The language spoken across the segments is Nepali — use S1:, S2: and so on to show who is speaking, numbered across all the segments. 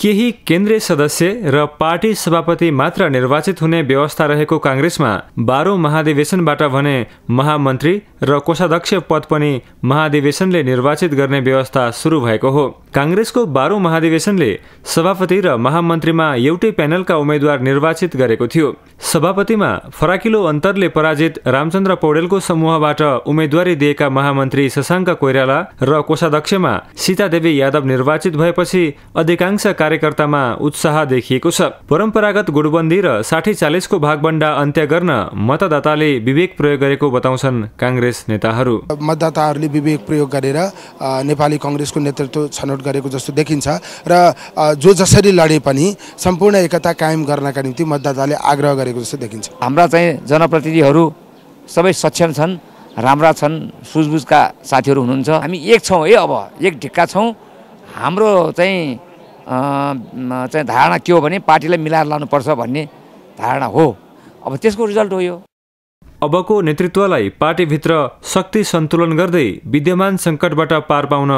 S1: केही केन्द्रीय सदस्य र पार्टी सभापति मात्र निर्वाचित हुने व्यवस्था रहेको काङ्ग्रेसमा बाह्रौँ महाधिवेशनबाट भने महामन्त्री र कोषाध्यक्ष पद पनि महाधिवेशनले निर्वाचित गर्ने व्यवस्था सुरु भएको हो काङ्ग्रेसको बाह्रौँ महाधिवेशनले सभापति र महामन्त्रीमा एउटै प्यानलका उम्मेद्वार निर्वाचित गरेको थियो सभापतिमा फराकिलो अन्तरले पराजित रामचन्द्र पौडेलको समूहबाट उम्मेद्वारी दिएका महामन्त्री शशाङ्क कोइराला र कोषाध्यक्षमा सीतादेवी यादव निर्वाचित भएपछि अधिकांश कार्यकर्तामा उत्साह देखिएको छ परम्परागत गुडबन्दी र साठी चालिसको भागभण्डा अन्त्य गर्न मतदाताले विवेक प्रयोग गरेको बताउँछन् काङ्ग्रेस कङ्ग्रेस नेताहरू
S2: मतदाताहरूले विवेक प्रयोग गरेर नेपाली कङ्ग्रेसको नेतृत्व छनौट गरेको जस्तो देखिन्छ र जो जसरी लडे पनि सम्पूर्ण एकता कायम गर्नका निम्ति मतदाताले आग्रह गरेको जस्तो देखिन्छ
S3: हाम्रा चाहिँ जनप्रतिनिधिहरू सबै सक्षम छन् राम्रा छन् सुझबुझका साथीहरू हुनुहुन्छ हामी एक छौँ है अब एक ढिक्का छौँ हाम्रो चाहिँ चाहिँ धारणा के हो भने पार्टीलाई मिलाएर लानुपर्छ भन्ने
S1: धारणा हो अब त्यसको रिजल्ट हो यो अबको नेतृत्वलाई पार्टीभित्र शक्ति सन्तुलन गर्दै विद्यमान सङ्कटबाट पार पाउन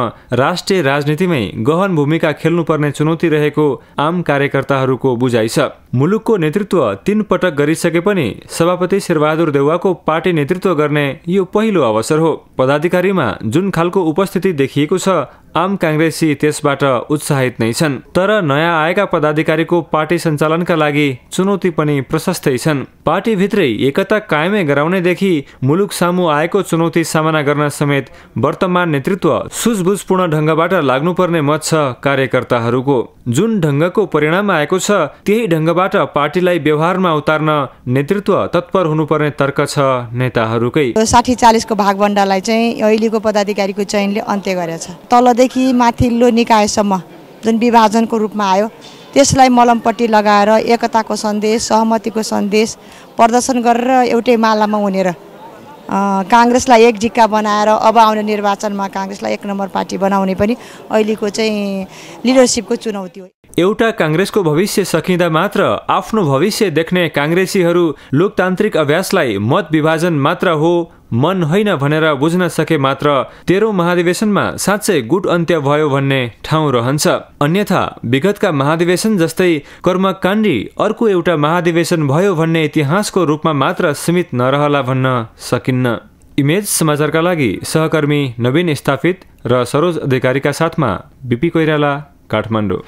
S1: राष्ट्रिय राजनीतिमै गहन भूमिका खेल्नुपर्ने चुनौती रहेको आम कार्यकर्ताहरूको बुझाइ छ मुलुकको नेतृत्व तीन पटक गरिसके पनि सभापति शेरबहादुर देउवाको पार्टी नेतृत्व गर्ने यो पहिलो अवसर हो पदाधिकारीमा जुन खालको उपस्थिति देखिएको छ आम काङ्ग्रेसी त्यसबाट उत्साहित नै छन् तर नयाँ आएका पदाधिकारीको पार्टी सञ्चालनका लागि चुनौती पनि प्रशस्तै छन् पार्टीभित्रै एकता कायमै गराउनेदेखि मुलुक सामु आएको चुनौती सामना गर्न समेत वर्तमान नेतृत्व सुझबुझपूर्ण ढङ्गबाट लाग्नुपर्ने मत छ कार्यकर्ताहरूको जुन ढङ्गको परिणाम आएको छ त्यही ढङ्गबाट तर्फबाट पार्टीलाई व्यवहारमा उतार्न नेतृत्व तत्पर हुनुपर्ने तर्क छ नेताहरूकै
S4: साठी चालिसको भागभण्डालाई चाहिँ अहिलेको पदाधिकारीको चयनले अन्त्य गरेछ तलदेखि माथिल्लो निकायसम्म जुन विभाजनको रूपमा आयो त्यसलाई मलमपट्टि लगाएर एकताको सन्देश सहमतिको सन्देश प्रदर्शन गरेर एउटै मालामा उनेर काङ्ग्रेसलाई एक ढिक्का बनाएर अब आउने निर्वाचनमा काङ्ग्रेसलाई एक नम्बर पार्टी बनाउने पनि अहिलेको चाहिँ लिडरसिपको चुनौती हो
S1: एउटा काङ्ग्रेसको भविष्य सकिँदा मात्र आफ्नो भविष्य देख्ने काङ्ग्रेसीहरू लोकतान्त्रिक अभ्यासलाई मत विभाजन मात्र हो मन होइन भनेर बुझ्न सके मात्र तेह्रौँ महाधिवेशनमा साँच्चै गुट अन्त्य भयो भन्ने ठाउँ रहन्छ अन्यथा विगतका महाधिवेशन जस्तै कर्मकाण्डी अर्को एउटा महाधिवेशन भयो भन्ने इतिहासको रूपमा मात्र सीमित नरहला भन्न सकिन्न इमेज समाचारका लागि सहकर्मी नवीन स्थापित र सरोज अधिकारीका साथमा बिपी कोइराला काठमाडौँ